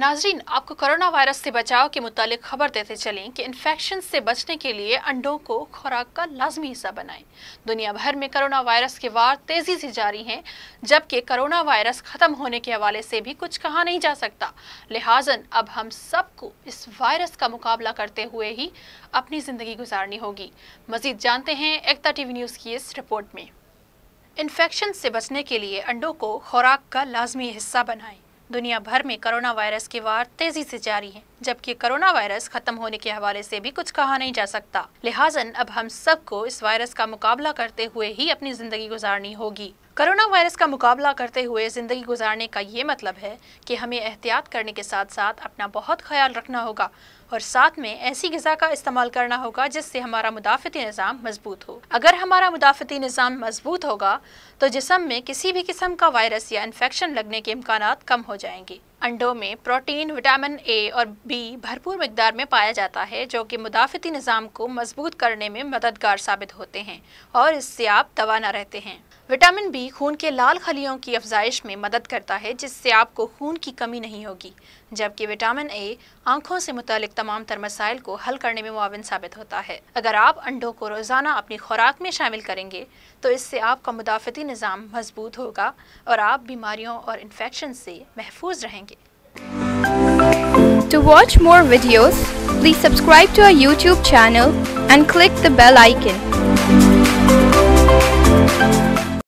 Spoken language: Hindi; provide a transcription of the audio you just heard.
नाजरीन आपको कोरोना वायरस से बचाव के मुतालिक खबर देते चलें कि इन्फेक्शन से बचने के लिए अंडों को खुराक का लाजमी हिस्सा बनाएं दुनिया भर में कोरोना वायरस के वार तेज़ी से जारी हैं जबकि कोरोना वायरस ख़त्म होने के हवाले से भी कुछ कहा नहीं जा सकता लिहाजन अब हम सबको इस वायरस का मुकाबला करते हुए ही अपनी ज़िंदगी गुजारनी होगी मज़ीद जानते हैं एकता टी न्यूज़ की इस रिपोर्ट में इन्फेक्शन से बचने के लिए अंडों को खुराक का लाजमी हिस्सा बनाएं दुनिया भर में कोरोना वायरस की वार तेजी से जारी है जबकि कोरोना वायरस खत्म होने के हवाले से भी कुछ कहा नहीं जा सकता लिहाजन अब हम सबको इस वायरस का मुकाबला करते हुए ही अपनी जिंदगी गुजारनी होगी कोरोना वायरस का मुकाबला करते हुए ज़िंदगी गुजारने का ये मतलब है कि हमें एहतियात करने के साथ साथ अपना बहुत ख्याल रखना होगा और साथ में ऐसी गज़ा का इस्तेमाल करना होगा जिससे हमारा मुदाफ़ती निज़ाम मजबूत हो अगर हमारा मुदाफ़ती निज़ाम मजबूत होगा तो जिसम में किसी भी किस्म का वायरस या इन्फेक्शन लगने के इम्कान कम हो जाएंगे अंडों में प्रोटीन विटामिन ए और बी भरपूर मकदार में पाया जाता है जो कि मुदाफ़ती निज़ाम को मजबूत करने में मददगार साबित होते हैं और इससे आप तवाना रहते हैं विटामिन बी खून के लाल खलियों की अफजाइश में मदद करता है जिससे आपको खून की कमी नहीं होगी जबकि विटामिन ए आंखों से मुतलिक तमाम तर मसाइल को हल करने में मुआवन साबित होता है अगर आप अंडों को रोज़ाना अपनी खुराक में शामिल करेंगे तो इससे आपका मुदाफ़ती निज़ाम मजबूत होगा और आप बीमारियों और इन्फेक्शन से महफूज रहेंगे To watch more videos, please subscribe to our YouTube channel and click the bell icon.